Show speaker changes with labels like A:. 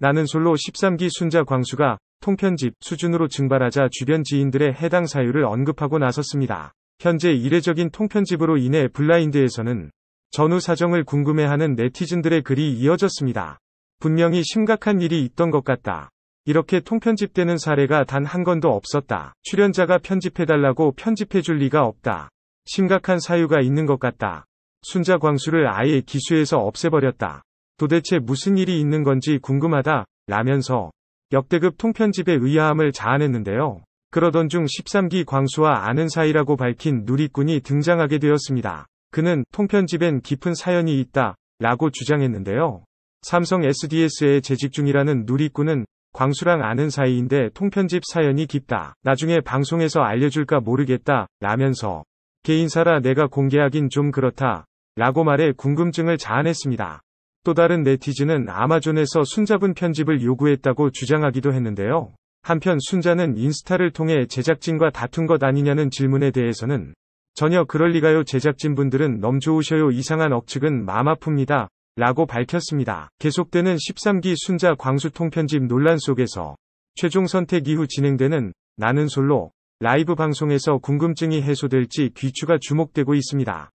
A: 나는 솔로 13기 순자 광수가 통편집 수준으로 증발하자 주변 지인들의 해당 사유를 언급하고 나섰습니다. 현재 이례적인 통편집으로 인해 블라인드에서는 전후 사정을 궁금해하는 네티즌들의 글이 이어졌습니다. 분명히 심각한 일이 있던 것 같다. 이렇게 통편집되는 사례가 단 한 건도 없었다. 출연자가 편집해달라고 편집해줄 리가 없다. 심각한 사유가 있는 것 같다. 순자 광수를 아예 기수에서 없애버렸다. 도대체 무슨 일이 있는 건지 궁금하다 라면서 역대급 통편집의 의아함을 자아냈는데요. 그러던 중 13기 광수와 아는 사이라고 밝힌 누리꾼이 등장하게 되었습니다. 그는 통편집엔 깊은 사연이 있다 라고 주장했는데요. 삼성 SDS에 재직 중이라는 누리꾼은 광수랑 아는 사이인데 통편집 사연이 깊다. 나중에 방송에서 알려줄까 모르겠다 라면서 개인사라 내가 공개하긴 좀 그렇다 라고 말해 궁금증을 자아냈습니다. 또 다른 네티즌은 아마존에서 순자분 편집을 요구했다고 주장하기도 했는데요. 한편 순자는 인스타를 통해 제작진과 다툰 것 아니냐는 질문에 대해서는 전혀 그럴리가요 제작진분들은 넘좋으셔요 이상한 억측은 마아픕니다 라고 밝혔습니다. 계속되는 13기 순자 광수통 편집 논란 속에서 최종 선택 이후 진행되는 나는 솔로 라이브 방송에서 궁금증이 해소될지 귀추가 주목되고 있습니다.